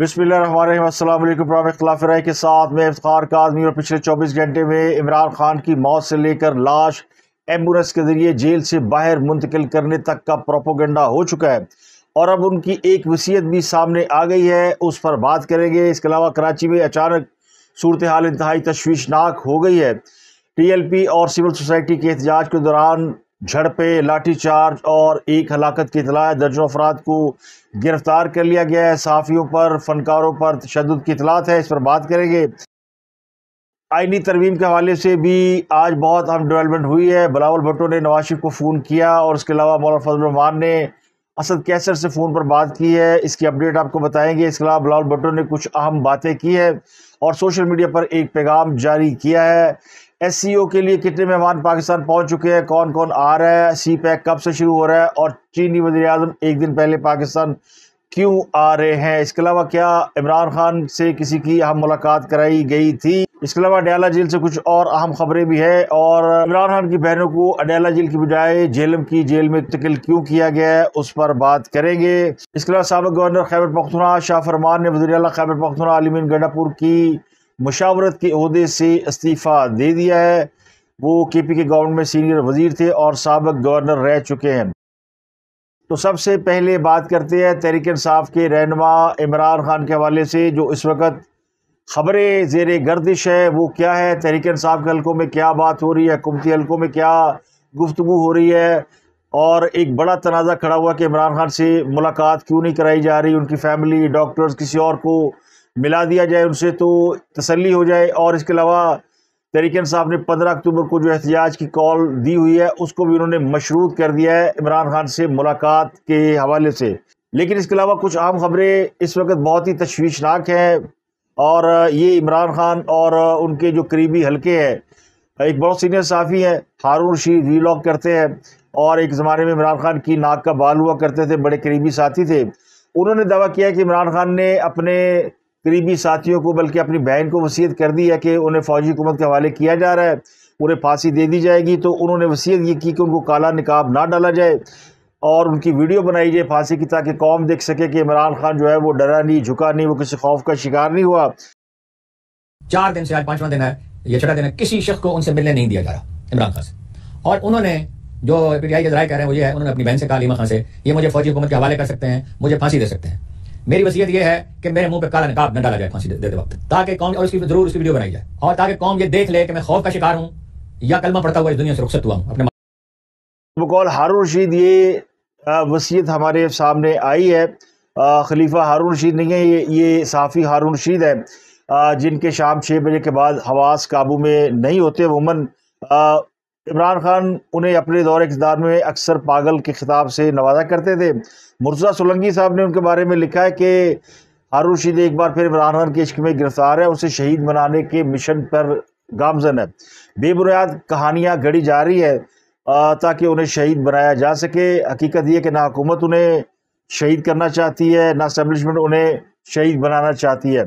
बिस्मिल्लाफिल्ला के साथ में इफ्तार का आदमी और पिछले 24 घंटे में इमरान खान की मौत से लेकर लाश एम्बुलेंस के जरिए जेल से बाहर मुंतकिल करने तक का प्रोपोगंडा हो चुका है और अब उनकी एक वसीयत भी सामने आ गई है उस पर बात करेंगे इसके अलावा कराची में अचानक सूरत हाल इंतहाई तशवीशनाक हो गई है पी और सिविल सोसाइटी के एहतजाज के दौरान झड़पें चार्ज और एक हलाकत की इतला है दर्जनों अफराद को गिरफ्तार कर लिया गया है सहाफ़ियों पर फनकारों पर तशद की इतलात है इस पर बात करेंगे आइनी तरवीम के हवाले से भी आज बहुत अहम डेवलपमेंट हुई है बलावल भट्टो ने नवाशिफ को फ़ोन किया और उसके अलावा मौलाना फजलरहमान ने असद कैसर से फ़ोन पर बात की है इसकी अपडेट आपको बताएंगे इसके अलावा बलावल भट्टो ने कुछ अहम बातें की है और सोशल मीडिया पर एक पैगाम जारी किया है एस के लिए कितने मेहमान पाकिस्तान पहुंच चुके हैं कौन कौन आ रहा है सी पैक कब से शुरू हो रहा है और चीनी वजी अजम एक दिन पहले पाकिस्तान क्यों आ रहे हैं इसके अलावा क्या इमरान खान से किसी की अहम मुलाकात कराई गई थी इसके अलावा अडयाला जेल से कुछ और अहम खबरें भी है और इमरान खान की बहनों को अडयाला जेल की बजाय जेलम की जेल में इंतकिल क्यों किया गया है उस पर बात करेंगे इसके अलावा सबक गवर्नर खैबर पख्तना शाह फरमान ने वजी खैबर पख्तना आलिमिन गंडापुर की मुशावरत के अहदे से इस्तीफ़ा दे दिया है वो के पी के गवर्नमेंट में सीनियर वजीर थे और सबक गवर्नर रह चुके हैं तो सबसे पहले बात करते हैं तहरीक साहब के रहनमा इमरान खान के हवाले से जो इस वक्त खबरें जेर गर्दिश है वो क्या है तहरीक साहब के हल्कों में क्या बात हो रही है हुकूमती हलकों में क्या गुफ्तु हो रही है और एक बड़ा तनाज़ा खड़ा हुआ कि इमरान खान से मुलाकात क्यों नहीं कराई जा रही उनकी फैमिली डॉक्टर्स किसी और को मिला दिया जाए उनसे तो तसल्ली हो जाए और इसके अलावा तरीकन साहब ने पंद्रह अक्टूबर को जो एहतजाज की कॉल दी हुई है उसको भी उन्होंने मशरूत कर दिया है इमरान खान से मुलाकात के हवाले से लेकिन इसके अलावा कुछ आम खबरें इस वक्त बहुत ही तशवीशनाक हैं और ये इमरान खान और उनके जो करीबी हल्के हैं एक बहुत सीनियर साफ़ी हैं हारून रशीद वीलॉग करते हैं और एक ज़माने में इमरान खान की नाक का बाल हुआ करते थे बड़े करीबी साथी थे उन्होंने दावा किया कि इमरान खान ने अपने करीबी साथियों को बल्कि अपनी बहन को वसीयत कर दी है कि उन्हें फौजी हुकूमत के हवाले किया जा रहा है उन्हें फांसी दे दी जाएगी तो उन्होंने वसीयत ये की कि उनको काला निकाब ना डाला जाए और उनकी वीडियो बनाई जाए फांसी की ताकि कौम देख सके कि इमरान खान जो है वो डरा नहीं झुका नहीं वो किसी खौफ का शिकार नहीं हुआ चार दिन से आज पांचवा दिन है ये छठा दिन है किसी शख्स को उनसे मिलने नहीं दिया जा रहा इमरान खान से और उन्होंने जो पीटीआई के जराये कह रहे हैं वो ये है उन्होंने अपनी बहन से कहा लीमा खान से ये मुझे फौजी हुकूमत के हवाले कर सकते हैं मुझे फांसी दे सकते हैं मेरी वसीयत यह है कि मेरे मुंह पे काला निकाब न डाला जाए फांसी देते दे वक्त ताकि कौम और उसकी जरूर उसकी वीडियो बनाई जाए और ताकि कौम ये देख ले कि मैं खौफ का शिकार हूं या कलमा पड़ता हुआ इस दुनिया से रुखसत हुआ हूं अपने बकौल हारून रशीद ये वसीयत हमारे सामने आई है खलीफा हारून रशीद नहीं है ये ये साफ़ी हारून रशीद है जिनके शाम छः बजे के बाद हवास काबू में नहीं होते वमन इमरान खान उन्हें अपने दौर इकदार में अक्सर पागल के खिताब से नवाजा करते थे मुर्जा सोलंगी साहब ने उनके बारे में लिखा है कि हारू रशीद एक बार फिर इमरान खान के इश्क में गिरफ्तार है उसे शहीद बनाने के मिशन पर गामजन है बेबुनियाद कहानियाँ गढ़ी जा रही है ताकि उन्हें शहीद बनाया जा सके हकीकत यह कि ना हुकूमत उन्हें शहीद करना चाहती है ना इस्टबलिशमेंट उन्हें शहीद बनाना चाहती है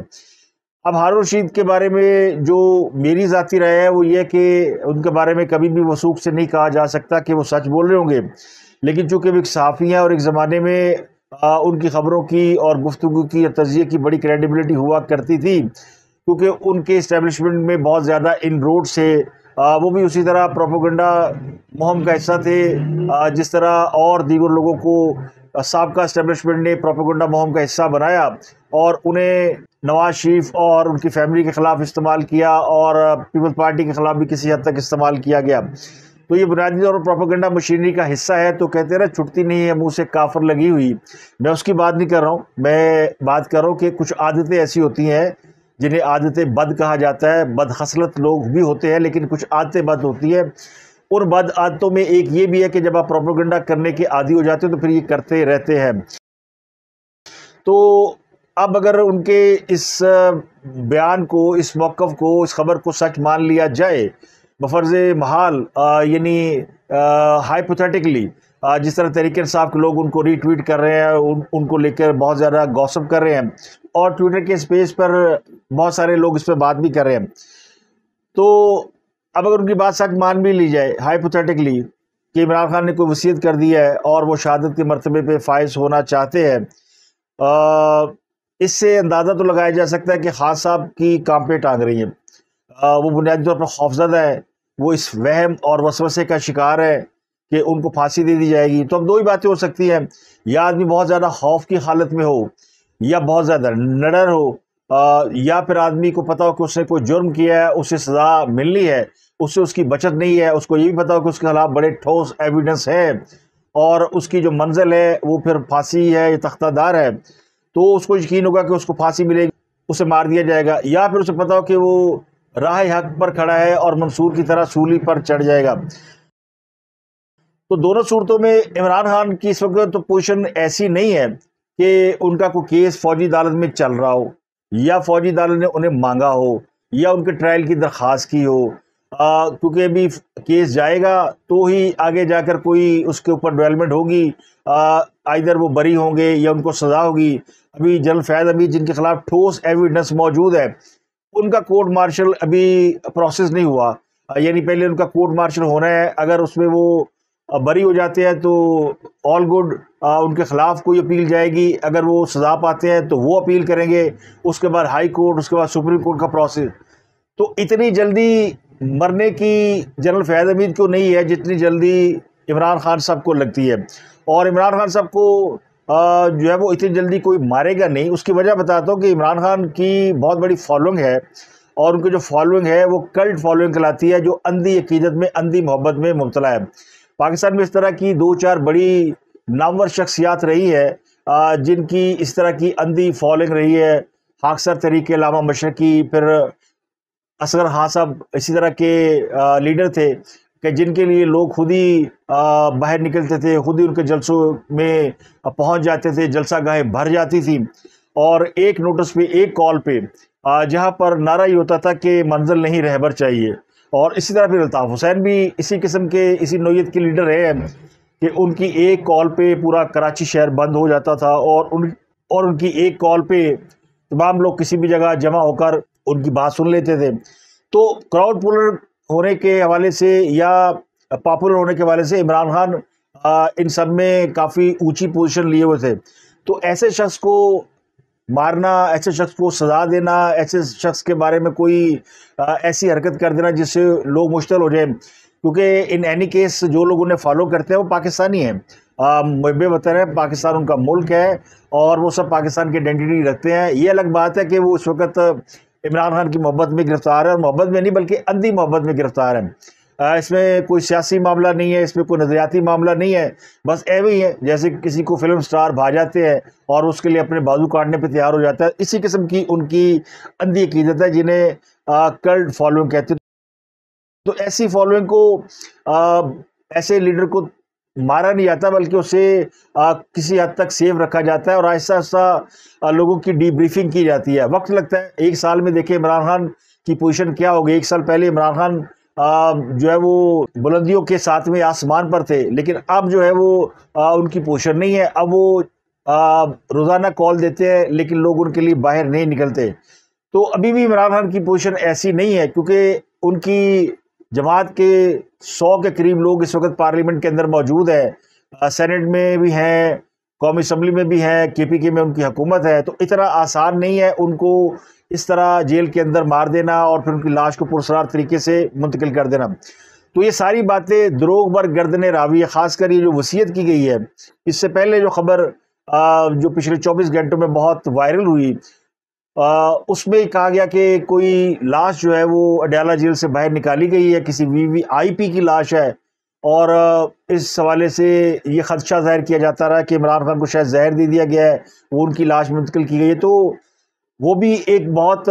अब हारून रशीद के बारे में जो मेरी ज़ाती राय है वो ये कि उनके बारे में कभी भी वसूख से नहीं कहा जा सकता कि वो सच बोल रहे होंगे लेकिन चूँकि वो एक साफ़ी हैं और एक ज़माने में आ, उनकी ख़बरों की और गुफ्तु की तजिए की बड़ी क्रेडिबिलिटी हुआ करती थी क्योंकि उनके इस्टेबलिशमेंट में बहुत ज़्यादा इन रोड से आ, वो भी उसी तरह प्रोपोगंडा मुहम का हिस्सा थे आ, जिस तरह और दीगर लोगों को सबका इस्टेबलिशमेंट ने प्रोपोगंडा मुहम का हिस्सा बनाया और उन्हें नवाज शरीफ और उनकी फैमिली के ख़िलाफ़ इस्तेमाल किया और पीपल्स पार्टी के ख़िलाफ़ भी किसी हद तक इस्तेमाल किया गया तो ये बुनियादी तौर पर प्रोपागेंडा मशीनरी का हिस्सा है तो कहते रहे छुट्टी नहीं है मुँह से काफर लगी हुई मैं उसकी बात नहीं कर रहा हूँ मैं बात कर रहा हूँ कि कुछ आदतें ऐसी होती हैं जिन्हें आदतें बद कहा जाता है बद हसलत लोग भी होते हैं लेकिन कुछ आदतें बद होती हैं उन बद आदतों में एक ये भी है कि जब आप प्रोपोगंडा करने के आदि हो जाते हो तो फिर ये करते रहते हैं तो अब अगर उनके इस बयान को इस मौक़ को इस ख़बर को सच मान लिया जाए बफर्ज महाल यानी हाइपोथेटिकली जिस तरह तरीके साहब के लोग उनको रीट्वीट कर रहे हैं उन, उनको लेकर बहुत ज़्यादा गौसअप कर रहे हैं और ट्विटर के स्पेस पर बहुत सारे लोग इस पर बात भी कर रहे हैं तो अब अगर उनकी बात सच मान भी ली जाए हाइपोथेटिकली कि इमरान खान ने कोई वसीयत कर दी है और वो शहादत के मरतबे पर फायज होना चाहते हैं इससे अंदाज़ा तो लगाया जा सकता है कि खाद साहब की काम पे टांग रही है आ, वो बुनियादी तौर पर खौफजदा है वो इस वहम और वसवसे का शिकार है कि उनको फांसी दे दी जाएगी तो अब दो ही बातें हो सकती हैं या आदमी बहुत ज़्यादा खौफ की हालत में हो या बहुत ज़्यादा नडर हो आ, या फिर आदमी को पता हो कि उसने कोई जुर्म किया है उसे सज़ा मिलनी है उससे उसकी बचत नहीं है उसको ये भी पता हो कि उसके खिलाफ बड़े ठोस एविडेंस है और उसकी जो मंजिल है वो फिर फांसी है या तख्तादार है तो उसको यकीन होगा कि उसको फांसी मिलेगी उसे मार दिया जाएगा या फिर उसे पता हो कि वो राह हक पर खड़ा है और मंसूर की तरह सूली पर चढ़ जाएगा तो दोनों सूरतों में इमरान खान की इस वक्त तो पोजिशन ऐसी नहीं है कि उनका कोई केस फौजी अदालत में चल रहा हो या फौजी अदालत ने उन्हें मांगा हो या उनके ट्रायल की दरख्वास्त की हो क्योंकि अभी केस जाएगा तो ही आगे जाकर कोई उसके ऊपर डेवलपमेंट होगी आइधर वो बरी होंगे या उनको सज़ा होगी अभी जनरल फैज अभी जिनके खिलाफ ठोस एविडेंस मौजूद है उनका कोर्ट मार्शल अभी प्रोसेस नहीं हुआ यानी पहले उनका कोर्ट मार्शल होना है अगर उसमें वो बरी हो जाते हैं तो ऑल गुड उनके ख़िलाफ़ कोई अपील जाएगी अगर वो सज़ा पाते हैं तो वो अपील करेंगे उसके बाद हाई कोर्ट उसके बाद सुप्रीम कोर्ट का प्रोसेस तो इतनी जल्दी मरने की जनरल फैज़ हमीद को नहीं है जितनी जल्दी इमरान खान साहब को लगती है और इमरान खान साहब को जो है वो इतनी जल्दी कोई मारेगा नहीं उसकी वजह बताता हूँ कि इमरान खान की बहुत बड़ी फॉलोइंग है और उनकी जो फॉलोइंग है वो कल्ट फॉलोइंग कहलाती है जो अंधी अकीदत में अंधी मोहब्बत में मुबतला है पाकिस्तान में इस तरह की दो चार बड़ी नामवर शख्सियात रही है जिनकी इस तरह की अंधी फॉलोइंग रही है हाकसर तरीके लामा मशरकी फिर असगर हाँ साहब इसी तरह के लीडर थे कि जिनके लिए लोग खुद ही बाहर निकलते थे खुद ही उनके जलसों में पहुंच जाते थे जलसा गाहें भर जाती थी और एक नोटिस पे एक कॉल पे जहां पर नारा ही होता था कि मंजिल नहीं रहबर चाहिए और इसी तरह फिर अल्ताफ़ हुसैन भी इसी किस्म के इसी नोयत के लीडर है कि उनकी एक कॉल पर पूरा कराची शहर बंद हो जाता था और उन और उनकी एक कॉल पर तमाम लोग किसी भी जगह जमा होकर उनकी बात सुन लेते थे तो क्राउड पुलर होने के हवाले से या पॉपुलर होने के हवाले से इमरान खान इन सब में काफ़ी ऊंची पोजीशन लिए हुए थे तो ऐसे शख्स को मारना ऐसे शख्स को सज़ा देना ऐसे शख्स के बारे में कोई आ, ऐसी हरकत कर देना जिससे लोग मुश्तल हो जाए क्योंकि इन एनी केस जो लोग उन्हें फॉलो करते हैं वो पाकिस्तानी हैं मुहब वतन है पाकिस्तान उनका मुल्क है और वो सब पाकिस्तान की आइडेंटिटी रखते हैं ये अलग बात है कि वो इस वक्त इमरान खान की मोहब्बत में गिरफ्तार है और मोहब्बत में नहीं बल्कि अंधी मोहब्बत में गिरफ्तार है इसमें कोई सियासी मामला नहीं है इसमें कोई नज़रियाती मामला नहीं है बस ऐवे ही है जैसे किसी को फिल्म स्टार भा जाते हैं और उसके लिए अपने बाजू काटने पर तैयार हो जाता है इसी किस्म की उनकी अंधी अकीदत है जिन्हें कल्ड फॉलोइंग कहते हैं तो ऐसी फॉलोइंग को आ, ऐसे लीडर को मारा नहीं जाता बल्कि उसे आ, किसी हद तक सेव रखा जाता है और ऐसा ऐसा लोगों की डीब्रीफिंग की जाती है वक्त लगता है एक साल में देखें इमरान खान की पोजीशन क्या होगी एक साल पहले इमरान खान जो है वो बुलंदियों के साथ में आसमान पर थे लेकिन अब जो है वो आ, उनकी पोजीशन नहीं है अब वो रोज़ाना कॉल देते हैं लेकिन लोग उनके लिए बाहर नहीं निकलते तो अभी भी इमरान खान की पोजिशन ऐसी नहीं है क्योंकि उनकी जमात के सौ के करीब लोग इस वक्त पार्लियामेंट के अंदर मौजूद है सेनेट में भी हैं कौमी असम्बली में भी हैं के पी के में उनकी हुकूमत है तो इतना आसान नहीं है उनको इस तरह जेल के अंदर मार देना और फिर उनकी लाश को पुरसरार तरीके से मुंतकिल कर देना तो ये सारी बातें द्रोग बर गर्दन रावी खासकर ये जो वसीयत की गई है इससे पहले जो खबर जो पिछले 24 घंटों में बहुत वायरल हुई उसमें कहा गया कि कोई लाश जो है वो अडयाला जेल से बाहर निकाली गई है किसी वीवीआईपी की लाश है और इस हवाले से ये खदशा जाहिर किया जाता रहा कि इमरान खान को शायद जहर दे दिया गया है वो उनकी लाश मुंतकिल की गई है तो वो भी एक बहुत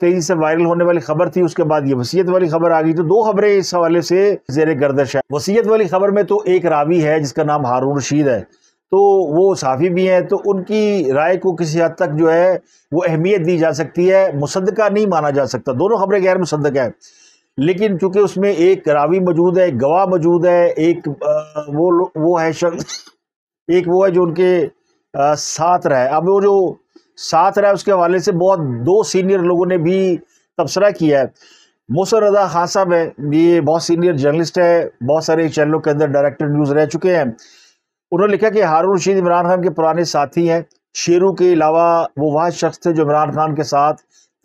तेज़ी से वायरल होने वाली खबर थी उसके बाद ये वसीयत वाली खबर आ गई तो दो खबरें इस हवाले से जेर गर्दश है वसीयत वाली खबर में तो एक रावी है जिसका नाम हारून रशीद है तो वो साफ़ी भी हैं तो उनकी राय को किसी हद तक जो है वो अहमियत दी जा सकती है मुसदका नहीं माना जा सकता दोनों खबरें गैर मुसदक है लेकिन चूंकि उसमें एक रावी मौजूद है एक गवाह मौजूद है एक वो वो है शख्स एक वो है जो उनके साथ रहा है अब वो जो साथ रहा है उसके हवाले से बहुत दो सीनियर लोगों ने भी तबसरा किया है मोसर रजा खान साहब है ये बहुत सीनियर जर्नलिस्ट है बहुत सारे चैनलों के अंदर डायरेक्टर न्यूज़ रह चुके हैं उन्होंने लिखा कि हारून रशीद इमरान खान के पुराने साथी हैं शेरू के अलावा वो वह शख्स थे जो इमरान खान के साथ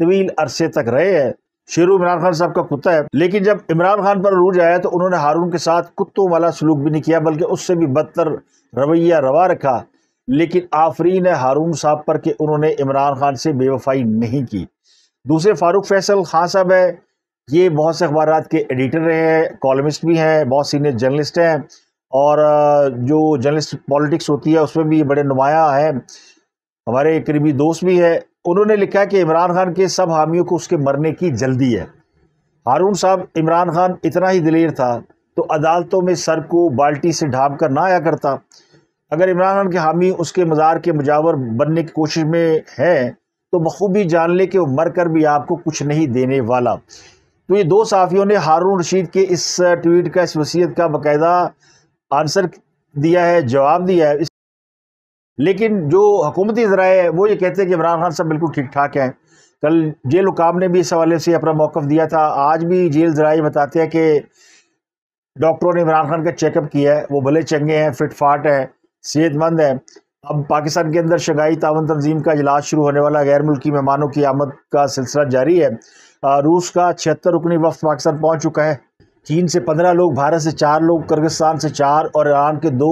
तवील अरसे तक रहे हैं शेरू इमरान खान साहब का कुत्ता है लेकिन जब इमरान खान पर रूज आया तो उन्होंने हारून के साथ कुत्तों वाला सलूक भी नहीं किया बल्कि उससे भी बदतर रवैया रवा रखा लेकिन आफरीन है हारून साहब पर कि उन्होंने इमरान खान से बेवफाई नहीं की दूसरे फारूक फैसल खान साहब है ये बहुत से अखबार के एडिटर रहे हैं कॉलमिस्ट भी हैं बहुत सीनियर जर्नलिस्ट हैं और जो जर्नलिस्ट पॉलिटिक्स होती है उसमें भी ये बड़े नुमाया हैं हमारे करीबी दोस्त भी है उन्होंने लिखा है कि इमरान खान के सब हामियों को उसके मरने की जल्दी है हारून साहब इमरान खान इतना ही दिलेर था तो अदालतों में सर को बाल्टी से ढाप कर ना आया करता अगर इमरान खान के हामी उसके मज़ार के मुजावर बनने की कोशिश में है तो बखूबी जान ले कि वो मर कर भी आपको कुछ नहीं देने वाला तो ये दो साफियों ने हारून रशीद के इस ट्वीट का इस वसीयत का बाकायदा आंसर दिया है जवाब दिया है लेकिन जो हकूमती ज़रा है वो ये कहते हैं कि इमरान खान साहब बिल्कुल ठीक ठाक हैं कल जेल हुकाम ने भी इस हवाले से अपना मौक़ दिया था आज भी जेल ज़रा बताते हैं कि डॉक्टरों ने इमरान खान का चेकअप किया है वो भले चंगे हैं फिट फाट हैं सेहतमंद हैं अब पाकिस्तान के अंदर शगाई तावन तंजीम का इजलास शुरू होने वाला गैर मुल्की मेहमानों की आमद का सिलसिला जारी है रूस का छिहत्तर रुकनी वक्त पाकिस्तान पहुँच चुका है चीन से पंद्रह लोग भारत से चार लोग कर्गिस्तान से चार और ईरान के दो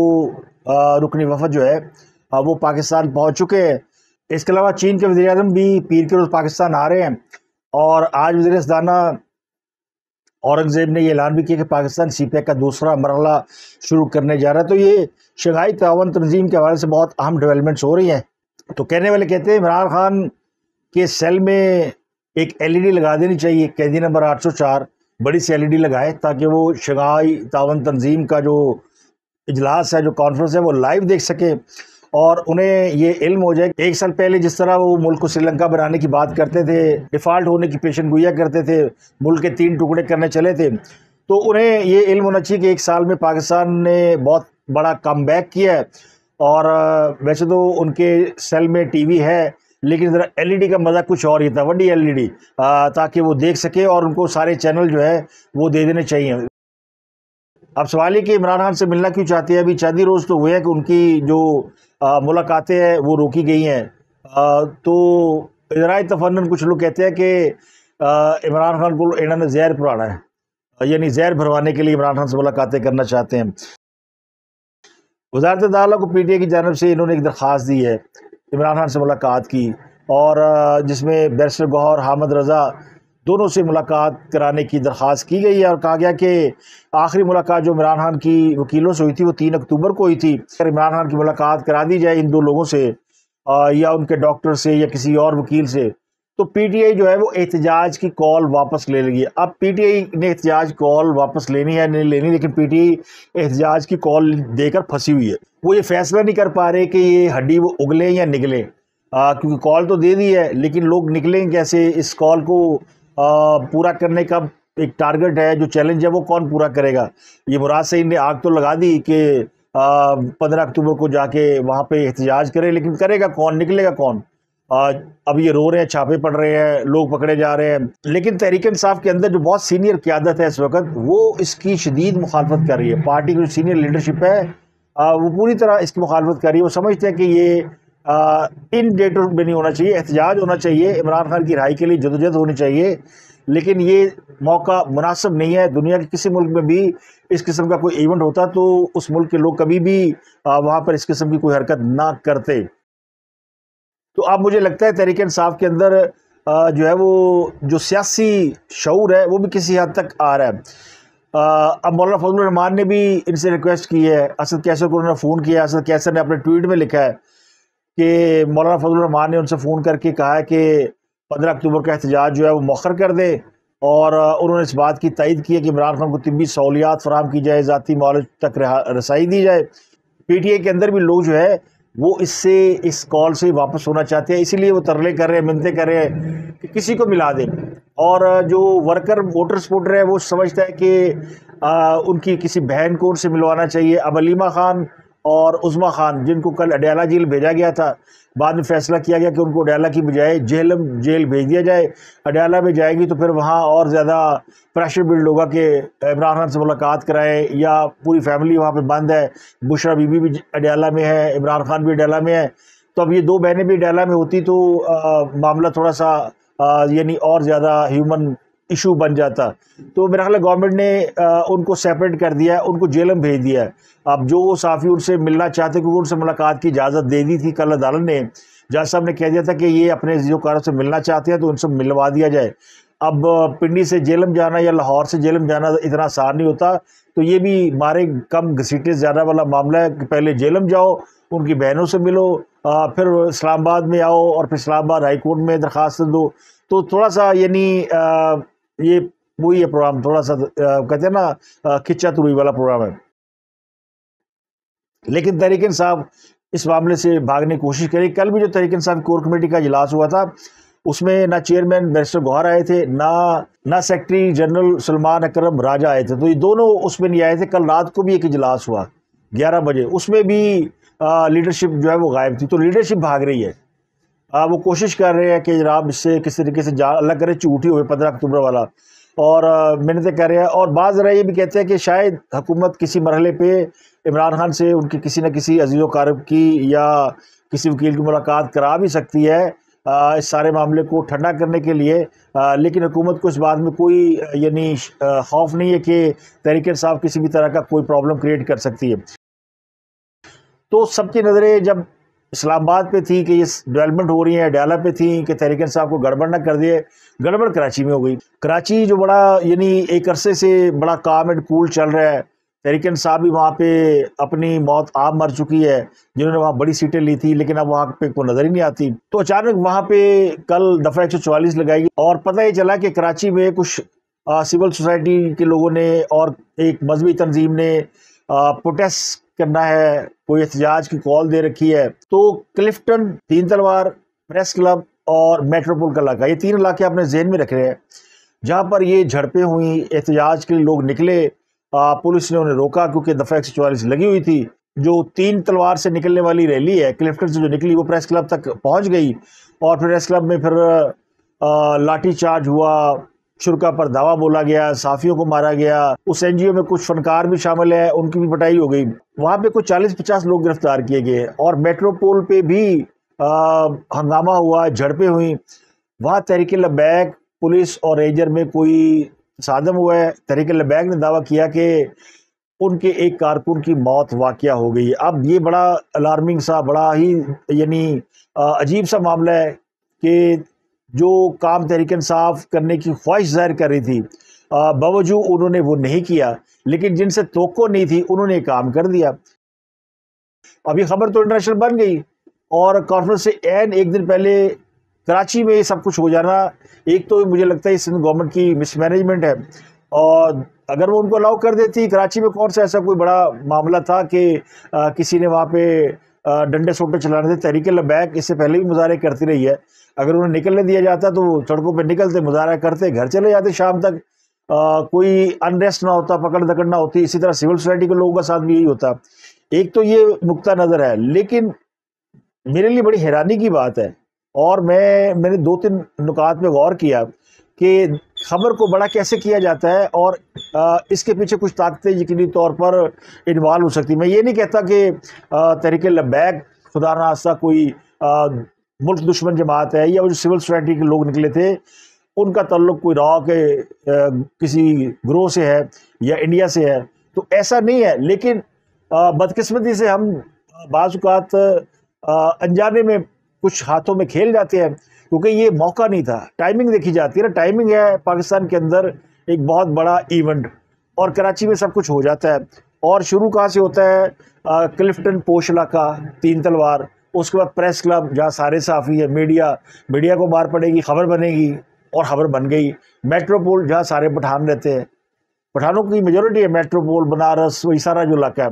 रुकनी वफद जो है वो पाकिस्तान पहुंच चुके हैं इसके अलावा चीन के वजी अजम भी पीर के रोज़ पाकिस्तान आ रहे हैं और आज वजी अजदाना औरंगज़ेब ने यह ऐलान भी किया कि पाकिस्तान सी पी का दूसरा मरला शुरू करने जा रहा है तो ये शंघाई तावन तनजीम के हवाले से बहुत अहम डेवलपमेंट्स हो रही हैं तो कहने वाले कहते हैं इमरान खान के सेल में एक एलईडी लगा देनी चाहिए कैदी नंबर आठ सौ चार बड़ी सी एल e लगाए ताकि वो शगाई तावन तंजीम का जो इजलास है जो कॉन्फ्रेंस है वो लाइव देख सकें और उन्हें ये इल्म हो जाए एक साल पहले जिस तरह वो मुल्क को श्रीलंका बनाने की बात करते थे डिफ़ाल्ट होने की पेशन गुया करते थे मुल्क के तीन टुकड़े करने चले थे तो उन्हें ये इल्म होना चाहिए कि एक साल में पाकिस्तान ने बहुत बड़ा कम किया है और वैसे तो उनके सेल में टीवी है लेकिन ज़रा एलईडी e का मज़ा कुछ और ही था वडी एलईडी e ताकि वो देख सके और उनको सारे चैनल जो है वो दे देने चाहिए अब सवाल है कि इमरान खान से मिलना क्यों चाहते हैं अभी चांद रोज़ तो हुए हैं कि उनकी जो मुलाकातें हैं वो रोकी गई हैं तो इजरा तफन कुछ लोग कहते हैं कि इमरान खान को इन्होंने जहर पुराना है यानी जहर भरवाने के लिए इमरान खान से मुलाकातें करना चाहते हैं वजारत दाला को पी टी आई की जानब से इन्होंने एक दरख्वास्त दी है इमरान खान से मुलाकात की और जिसमें बैरिस्टर गौहर हामद रज़ा दोनों से मुलाकात कराने की दरख्वास्त की गई है और कहा गया कि आखिरी मुलाकात जो इमरान खान की वकीलों से हुई थी वो तीन अक्टूबर को हुई थी अगर इमरान खान की मुलाकात करा दी जाए इन दो लोगों से या उनके डॉक्टर से या किसी और वकील से तो पीटीआई जो है वो एहतजाज की कॉल वापस ले लेगी अब पीटीआई ने एहतजाज कॉल वापस लेनी है नहीं लेनी लेकिन पीटीआई एहतजाज की कॉल देकर फंसी हुई है वो ये फैसला नहीं कर पा रहे कि ये हड्डी वो उगले या निकले क्योंकि कॉल तो दे दी है लेकिन लोग निकलें कैसे इस कॉल को आ, पूरा करने का एक टारगेट है जो चैलेंज है वो कौन पूरा करेगा ये मुराद सही ने आग तो लगा दी कि पंद्रह अक्टूबर को जाके वहाँ पर एहतजाज करे लेकिन करेगा कौन निकलेगा कौन आज अब ये रो रहे हैं छापे पड़ रहे हैं लोग पकड़े जा रहे हैं लेकिन तहरीक इंसाफ के अंदर जो बहुत सीनियर क्यादत है इस वक्त वो इसकी शदीद मुखालफत कर रही है पार्टी की जो सीनियर लीडरशिप है वो पूरी तरह इसकी मुखालफत कर रही है वो समझते हैं कि ये इन डेट में नहीं होना चाहिए एहतजाज होना चाहिए इमरान खान की रहाई के लिए जदोजहद होनी चाहिए लेकिन ये मौका मुनासब नहीं है दुनिया के किसी मुल्क में भी इस किस्म का कोई इवेंट होता तो उस मुल्क के लोग कभी भी वहाँ पर इस किस्म की कोई हरकत ना करते तो अब मुझे लगता है तहरीक इंसाफ के अंदर जो है वो जो सियासी शूर है वो भी किसी हद तक आ रहा है अब मौलाना फजल रहमान ने भी इनसे रिक्वेस्ट की है असद कैसर को उन्होंने फ़ोन किया असद कैसर ने अपने ट्वीट में लिखा है कि मौलाना फजल रहमान ने उनसे फ़ोन करके कहा है कि पंद्रह अक्टूबर का एहतजाज जो है वो मौखर कर दे और उन्होंने इस बात की तइद की है कि इमरान खान को तबी सहूलियात फराम की जाए ज़ाती मॉलज तक रसाई दी जाए पी टी आई के अंदर भी लोग जो है वो इससे इस कॉल से वापस होना चाहते हैं इसीलिए वो तरले कर रहे हैं मिनते कर रहे हैं कि किसी को मिला दें और जो वर्कर वोटर सपोर्टर है वो समझता है कि आ, उनकी किसी बहन को उनसे मिलवाना चाहिए अब अलीमा ख़ान और उज़मा ख़ान जिनको कल अडयाला जेल भेजा गया था बाद में फैसला किया गया कि उनको अडयाला की बजाय जेल जेल भेज दिया जाए अडयाला में जाएगी तो फिर वहाँ और ज़्यादा प्रेशर बिल्ड होगा कि इमरान खान से मुलाकात कराएं या पूरी फैमिली वहाँ पर बंद है बुशरा बीबी भी अडयाला में है इमरान खान भी अडयाला में है तो अब ये दो बहनें भी अडयाला में होती तो आ, मामला थोड़ा सा यानी और ज़्यादा ह्यूमन इशू बन जाता तो मेरा ख्याल गवर्नमेंट ने आ, उनको सेपरेट कर दिया है उनको जेल में भेज दिया है अब जो वो साफ़ी उनसे मिलना चाहते क्योंकि उनसे मुलाकात की इजाज़त दे दी थी कल अदालत ने जज साहब ने कह दिया था कि ये अपने जीवकारों से मिलना चाहते हैं तो उनसे मिलवा दिया जाए अब पिंडी से जेलम जाना या लाहौर से जेलम जाना इतना आसान नहीं होता तो ये भी मारे कम घसीटे ज़्यादा वाला मामला है कि पहले जेलम जाओ उनकी बहनों से मिलो आ, फिर इस्लामाबाद में आओ और फिर इस्लामाबाद हाई कोर्ट में दरख्वास्त दो तो थोड़ा सा यानी ये वही है प्रोग्राम थोड़ा सा कहते हैं ना खिंचा तुड़ी वाला प्रोग्राम है लेकिन तरीकिन साहब इस मामले से भागने की कोशिश करी कल भी जो तरीकिन साहब कोर कमेटी का इजलास हुआ था उसमें ना चेयरमैन बैरिस्टर गौहर आए थे ना ना सेक्रेटरी जनरल सलमान अकरम राजा आए थे तो ये दोनों उसमें नहीं आए थे कल रात को भी एक इजलास हुआ ग्यारह बजे उसमें भी लीडरशिप जो है वो गायब थी तो लीडरशिप भाग रही है आ, वो कोशिश कर रहे हैं कि जनाब इससे किस तरीके से जा अलग करें झूठी हुए पंद्रह अक्टूबर वाला और तो कर रहे हैं और बाज़ रहे ये भी कहते हैं कि शायद हुकूमत किसी मरहले पे इमरान खान से उनकी किसी न किसी अजीज़ कारब की या किसी वकील की मुलाकात करा भी सकती है इस सारे मामले को ठंडा करने के लिए लेकिन हुकूमत को इस बात में कोई यानी खौफ नहीं है कि तहरीक साहब किसी भी तरह का कोई प्रॉब्लम क्रिएट कर सकती है तो सबकी नज़रें जब इस्लामाबाद पे थी कि ये डेवलपमेंट हो रही है अडयाला पे थी कि तहरीकन साहब को गड़बड़ ना कर दिए गड़बड़ कराची में हो गई कराची जो बड़ा यानी एक अरसे से बड़ा काम एंड कूल चल रहा है तहरीकन साहब भी वहाँ पे अपनी मौत आप मर चुकी है जिन्होंने वहाँ बड़ी सीटें ली थी लेकिन अब वहाँ पे कोई नज़र ही नहीं आती तो अचानक वहाँ पे कल दफ़ा चवालीस लगाई और पता ही चला कि कराची में कुछ सिविल सोसाइटी के लोगों ने और एक मजहबी तंजीम ने प्रोटेस्ट करना है कोई एहतजाज की कॉल दे रखी है तो क्लिफ्टन तीन तलवार प्रेस क्लब और मेट्रोपोल का इलाका ये तीन इलाके अपने जेन में रख रहे हैं जहाँ पर ये झड़पें हुई एहतजाज के लिए लोग निकले पुलिस ने उन्हें रोका क्योंकि दफ़ा एक लगी हुई थी जो तीन तलवार से निकलने वाली रैली है क्लिफ्टन से जो निकली वो प्रेस क्लब तक पहुँच गई और प्रेस क्लब में फिर लाठी चार्ज हुआ शुरा पर दावा बोला गया साफियों को मारा गया उस एनजीओ में कुछ फनकार भी शामिल है उनकी भी पटाई हो गई वहां पे कुछ 40-50 लोग गिरफ्तार किए गए और मेट्रोपोल पे भी आ, हंगामा हुआ झड़पें हुई वहाँ तहरीक लबैक पुलिस और रेंजर में कोई साधम हुआ है तहरीक लबैक ने दावा किया कि उनके एक कारकुन की मौत वाक़ हो गई अब ये बड़ा अलार्मिंग सा बड़ा ही यानी अजीब सा मामला है कि जो काम तहरीक इंसाफ करने की ख्वाहिश जाहिर कर रही थी बावजूद उन्होंने वो नहीं किया लेकिन जिनसे तो नहीं थी उन्होंने काम कर दिया अभी खबर तो इंटरनेशनल बन गई और कॉन्फ्रेंस से एन एक दिन पहले कराची में ये सब कुछ हो जाना एक तो मुझे लगता है सिंध गवर्नमेंट की मिसमैनेजमेंट है और अगर वो उनको अलाउ कर देती कराची में कौन सा ऐसा कोई बड़ा मामला था कि किसी ने वहाँ पे डंडे सोटे चलाने थे तहरीक लबैक इससे पहले भी मुजाहरे करती रही है अगर उन्हें निकलने दिया जाता तो वो सड़कों पर निकलते मुजाहरा करते घर चले जाते शाम तक आ, कोई अनरेस्ट ना होता पकड़ दकड़ ना होती इसी तरह सिविल सोसाइटी के लोगों का साथ भी यही होता एक तो ये नुकता नज़र है लेकिन मेरे लिए बड़ी हैरानी की बात है और मैं मैंने दो तीन नुकात में गौर किया कि खबर को बड़ा कैसे किया जाता है और आ, इसके पीछे कुछ ताकतें यकीनी तौर पर इन्वॉल्व हो सकती मैं ये नहीं कहता कि तहरीक लबैक खुदा नास्ता कोई आ, मुल्क दुश्मन जमात है या वो जो सिविल सोसाइटी के लोग निकले थे उनका तल्लुक कोई रॉ के किसी ग्रोह से है या इंडिया से है तो ऐसा नहीं है लेकिन बदकिस्मती से हम बाज़ात अनजाने में कुछ हाथों में खेल जाते हैं क्योंकि ये मौका नहीं था टाइमिंग देखी जाती है ना टाइमिंग है पाकिस्तान के अंदर एक बहुत बड़ा इवेंट और कराची में सब कुछ हो जाता है और शुरू कहाँ से होता है क्लिफ्टन पोशला का तीन तलवार उसके बाद प्रेस क्लब जहाँ सारे साफ़ी है मीडिया मीडिया को बाहर पड़ेगी खबर बनेगी और खबर बन गई मेट्रोपोल जहाँ सारे पठान रहते हैं पठानों की मेजोरिटी है मेट्रोपोल बनारस वही सारा जो इलाका है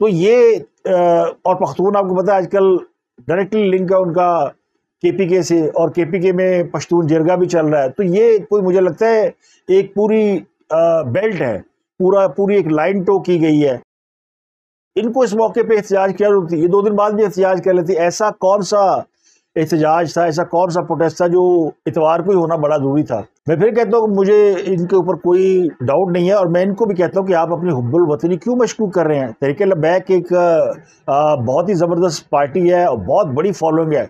तो ये और पख्तून आपको पता है आजकल डायरेक्टली लिंक है उनका के से और के में पश्तून जिरगा भी चल रहा है तो ये कोई मुझे लगता है एक पूरी बेल्ट है पूरा पूरी एक लाइन टो की गई है इनको इस मौके पे एहतजाज क्या जरूरत थी ये दो दिन बाद भी एहतजाज कर लेती ऐसा कौन सा एहतजाज था ऐसा कौन सा प्रोटेस्ट था जो इतवार को ही होना बड़ा ज़रूरी था मैं फिर कहता हूँ मुझे इनके ऊपर कोई डाउट नहीं है और मैं इनको भी कहता हूँ कि आप अपनी हब्बुल वतनी क्यों मशकूक कर रहे हैं तरीके लबैक एक बहुत ही ज़बरदस्त पार्टी है और बहुत बड़ी फॉलोइंग है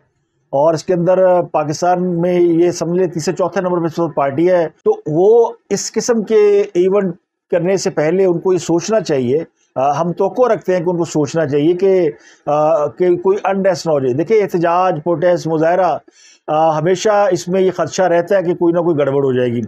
और इसके अंदर पाकिस्तान में ये समझ लें तीसरे चौथे नंबर पर पार्टी है तो वो इस किस्म के इवेंट करने से पहले उनको ये सोचना चाहिए हम तो रखते हैं कि उनको सोचना चाहिए कि, कोई अनडेस ना हो जाए देखिए एहतजाज प्रोटेस्ट मुजाहरा हमेशा इसमें ये खदशा रहता है कि कोई ना कोई गड़बड़ हो जाएगी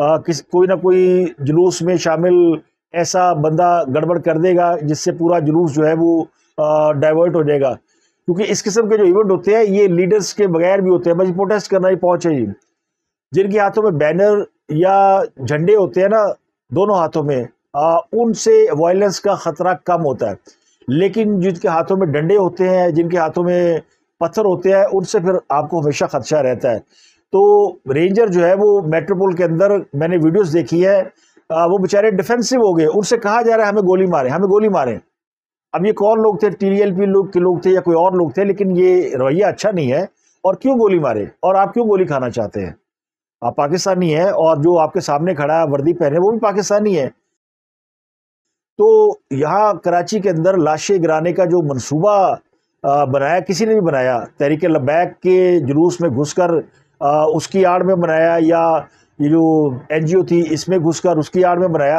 आ, किस कोई ना कोई जुलूस में शामिल ऐसा बंदा गड़बड़ कर देगा जिससे पूरा जुलूस जो है वो डाइवर्ट हो जाएगा क्योंकि इस किस्म के जो इवेंट होते हैं ये लीडर्स के बगैर भी होते हैं बस प्रोटेस्ट करना ही पहुँचे जिनके हाथों में बैनर या झंडे होते हैं ना दोनों हाथों में उनसे वायलेंस का ख़तरा कम होता है लेकिन जिनके हाथों में डंडे होते हैं जिनके हाथों में पत्थर होते हैं उनसे फिर आपको हमेशा खदशा रहता है तो रेंजर जो है वो मेट्रोपोल के अंदर मैंने वीडियोस देखी है आ, वो बेचारे डिफेंसिव हो गए उनसे कहा जा रहा है हमें गोली मारें हमें गोली मारें अब ये कौन लोग थे टी लोग के लोग थे या कोई और लोग थे लेकिन ये रवैया अच्छा नहीं है और क्यों गोली मारे और आप क्यों गोली खाना चाहते हैं आप पाकिस्तानी है और जो आपके सामने खड़ा है वर्दी पहने वो भी पाकिस्तानी है तो यहाँ कराची के अंदर लाशें गिराने का जो मनसूबा बनाया किसी ने भी बनाया तहरीक लबैक के जुलूस में घुस कर उसकी आड़ में बनाया या ये जो एन जी ओ थी इसमें घुस कर उसकी आड़ में बनाया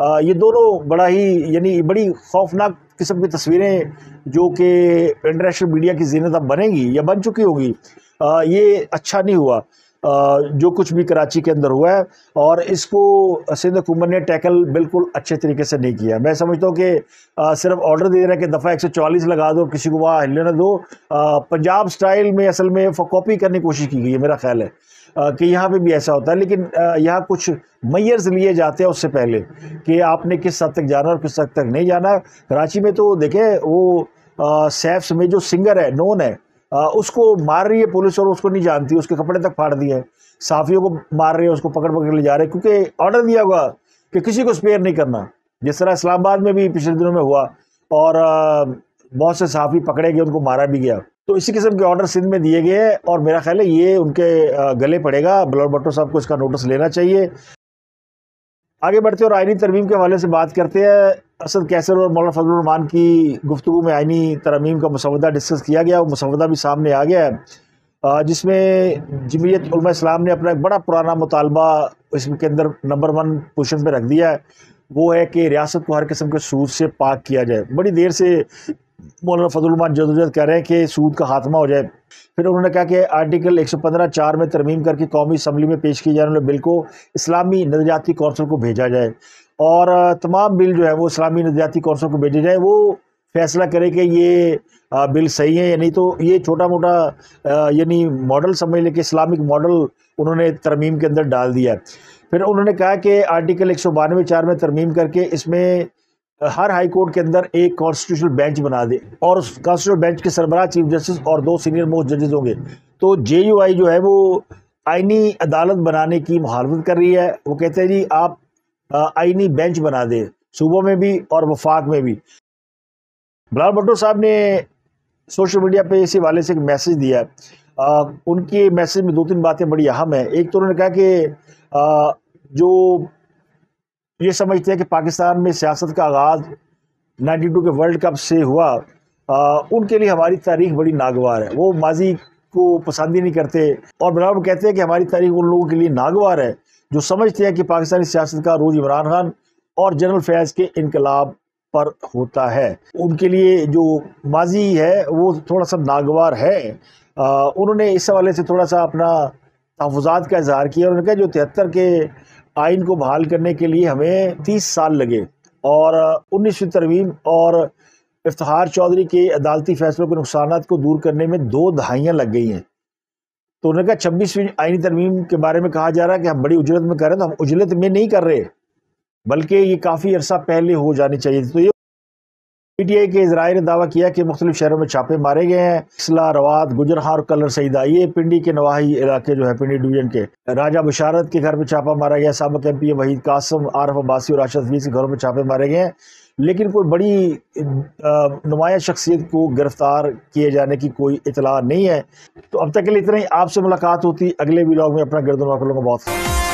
आ, ये दोनों बड़ा ही यानी बड़ी खौफनाक किस्म की तस्वीरें जो कि इंटरनेशनल मीडिया की जीनत अब बनेगी या बन चुकी होगी ये अच्छा नहीं हुआ जो कुछ भी कराची के अंदर हुआ है और इसको सिंध हुकूमत ने टैकल बिल्कुल अच्छे तरीके से नहीं किया मैं समझता हूँ कि सिर्फ ऑर्डर दे रहे हैं कि दफ़ा चालीस लगा दो किसी को वहाँ हिलने ना दो पंजाब स्टाइल में असल में कॉपी करने की कोशिश की गई है मेरा ख्याल है कि यहाँ पे भी ऐसा होता है लेकिन यहाँ कुछ मैयर्स लिए जाते हैं उससे पहले कि आपने किस हद तक जाना और किस हद तक नहीं जाना कराची में तो देखें वो सैफ्स में जो सिंगर है नोन है आ, उसको मार रही है पुलिस और उसको नहीं जानती उसके कपड़े तक फाड़ दिए साफियों को मार रही है उसको पकड़ पकड़ ले जा रहे हैं क्योंकि ऑर्डर दिया हुआ कि किसी को स्पेयर नहीं करना जिस तरह इस्लामाबाद में भी पिछले दिनों में हुआ और बहुत से साफी पकड़े गए उनको मारा भी गया तो इसी किस्म के ऑर्डर सिंध में दिए गए हैं और मेरा ख्याल है ये उनके गले पड़ेगा बलौर भट्टो साहब को इसका नोटिस लेना चाहिए आगे बढ़ते और आइनी तरमीम के हवाले से बात करते हैं असद कैसर और मौलाना फजलरहमान की गुफ्तु में आइनी तरमीम का मसवदा डिस्कस किया गया और मसवदा भी सामने आ गया है जिसमें जमीयत इस्लाम ने अपना एक बड़ा पुराना मुतालबा इसके अंदर नंबर वन पोजिशन पर रख दिया है वो है कि रियासत को हर किस्म के सूद से पाक किया जाए बड़ी देर से मौलाना फजलमान जदोजहद कह रहे हैं कि सूद का खात्मा हो जाए फिर उन्होंने कहा कि आर्टिकल एक सौ पंद्रह चार में तरमीम करके कौमी असम्बली में पेश किए जाने वाले बिल को इस्लामी नजरियाती कौंसिल को भेजा जाए और तमाम बिल जो है वो इस्लामी नजरियाती कौंसिल को भेजे जाए वो फैसला करे कि ये बिल सही है या नहीं तो ये छोटा मोटा यानी मॉडल समझ लें कि इस्लामिक मॉडल उन्होंने तरमीम के अंदर डाल दिया फिर उन्होंने कहा कि आर्टिकल एक सौ बानवे चार में तरमीम करके इसमें हर हाई कोर्ट के अंदर एक कॉन्स्टिट्यूशनल बेंच बना दे और उस कॉन्स्टिट्यूशनल बेंच के सरबराह चीफ जस्टिस और दो सीनियर मोस्ट जजेस होंगे तो जे जो है वो आइनी अदालत बनाने की मुहालत कर रही है वो कहते हैं जी आप आइनी बेंच बना दें सूबों में भी और वफाक में भी बिलाल भट्टो साहब ने सोशल मीडिया पर इस वाले से एक मैसेज दिया आ, उनके मैसेज में दो तीन बातें बड़ी अहम है एक तो उन्होंने कहा कि आ, जो तो ये समझते हैं कि पाकिस्तान में सियासत का आगाज़ नाइन्टी के वर्ल्ड कप से हुआ आ, उनके लिए हमारी तारीख बड़ी नागवार है वो माजी को पसंद ही नहीं करते और बराबर कहते हैं कि हमारी तारीख उन लोगों के लिए नागवार है जो समझते हैं कि पाकिस्तानी सियासत का रोज इमरान खान और जनरल फैज़ के इनकलाब पर होता है उनके लिए जो माजी है वो थोड़ा सा नागवार है आ, उन्होंने इस हवाले से थोड़ा सा अपना तहफात का इजहार किया उन्होंने कहा जो तिहत्तर के आइन को बहाल करने के लिए हमें तीस साल लगे और उन्नीसवीं तरवीम और इफ्तार चौधरी के अदालती फैसलों के नुकसान को दूर करने में दो दहाइयाँ लग गई हैं तो उन्होंने कहा छब्बीसवीं आइनी तरमीम के बारे में कहा जा रहा है कि हम बड़ी उजरत में कर रहे हैं तो हम उजरत में नहीं कर रहे बल्कि ये काफ़ी अरसा पहले हो जानी चाहिए तो ये पीटीआई के इसराइल ने दावा किया कि मुख्तलिफ शहरों में छापे मारे गए हैं इसला रवात गुजरहार और कलर सईद आइए पिंडी के नवाही इलाके जो है पिंडी डिवीजन के राजा बशारत के घर में छापा मारा गया सबक एम पी वहीद कासम आरफ अब्बासी और आशा के घरों में छापे मारे गए हैं लेकिन कोई बड़ी नुमाया शख्सियत को गिरफ्तार किए जाने की कोई इतला नहीं है तो अब तक के लिए इतना ही आपसे मुलाकात होती अगले ब्लॉग में अपना गर्दन वाकलों को बहुत